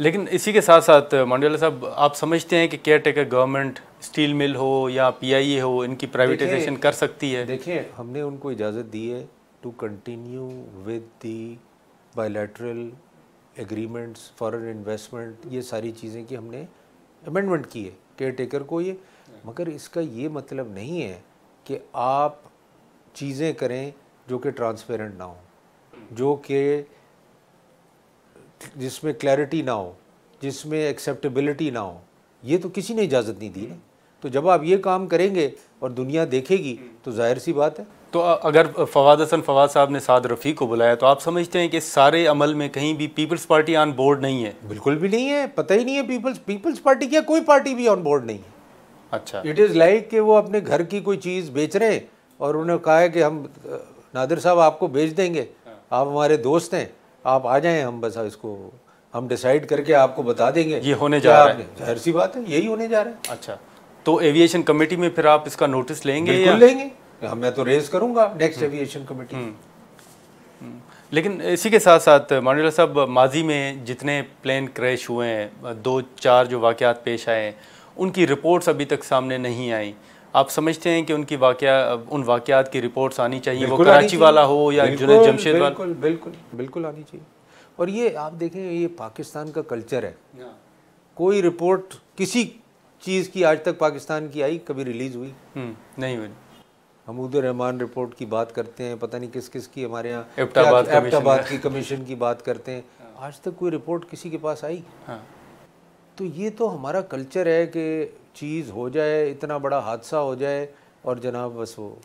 लेकिन इसी के साथ साथ मंडियाला साहब आप समझते हैं कि caretaker government steel mill हो या पीआईए e हो इनकी प्राइवेटाइजेशन कर सकती है देखिए हमने उनको इजाज़त दी है to continue with the bilateral agreements foreign investment ये सारी चीज़ें कि हमने अमेंडमेंट की है केयर टेकर को ये मगर इसका ये मतलब नहीं है कि आप चीज़ें करें जो कि ट्रांसपेरेंट ना हो जो कि जिसमें क्लैरिटी ना हो जिसमें एक्सेप्टेबिलिटी ना हो ये तो किसी ने इजाज़त नहीं दी ना तो जब आप ये काम करेंगे और दुनिया देखेगी तो जाहिर सी बात है तो अगर फवाद हसन फवाद साहब ने साद रफ़ी को बुलाया तो आप समझते हैं कि सारे अमल में कहीं भी पीपल्स पार्टी ऑन बोर्ड नहीं है बिल्कुल भी नहीं है पता ही नहीं है पीपल्स पीपल्स पार्टी की कोई पार्टी भी ऑन बोर्ड नहीं है अच्छा इट इज़ लाइक कि वो अपने घर की कोई चीज़ बेच रहे हैं और उन्होंने कहा है कि हम नादिर साहब आपको बेच देंगे हाँ। आप हमारे दोस्त हैं आप आ जाएं हम बस इसको हम डिसाइड करके आपको बता देंगे ये होने जा रहा है जाहिर सी बात है यही होने जा रहा है अच्छा तो एविएशन कमेटी में फिर आप इसका नोटिस लेंगे या? लेंगे मैं तो रेज करूंगा नेक्स्ट एविएशन कमेटी लेकिन इसी के साथ साथ मानवेला साहब माजी में जितने प्लेन क्रैश हुए हैं दो चार जो वाक़ पेश आए उनकी रिपोर्ट्स अभी तक सामने नहीं आई आप समझते हैं कि उनकी वाकया उन वाक़ात की रिपोर्ट्स आनी चाहिए वो कराची वाला हो या जुनेद जमशेद बिल्कुल बिल्कुल बिल्कुल आनी चाहिए और ये आप देखें ये पाकिस्तान का कल्चर है हाँ। कोई रिपोर्ट किसी चीज़ की आज तक पाकिस्तान की आई कभी रिलीज़ हुई हम्म, नहीं हुई हमूद रहमान रिपोर्ट की बात करते हैं पता नहीं किस किस की हमारे यहाँ एबटाबाद की कमीशन की बात करते हैं हाँ। आज तक कोई रिपोर्ट किसी के पास आई हाँ। तो ये तो हमारा कल्चर है कि चीज़ हो जाए इतना बड़ा हादसा हो जाए और जनाब बस वो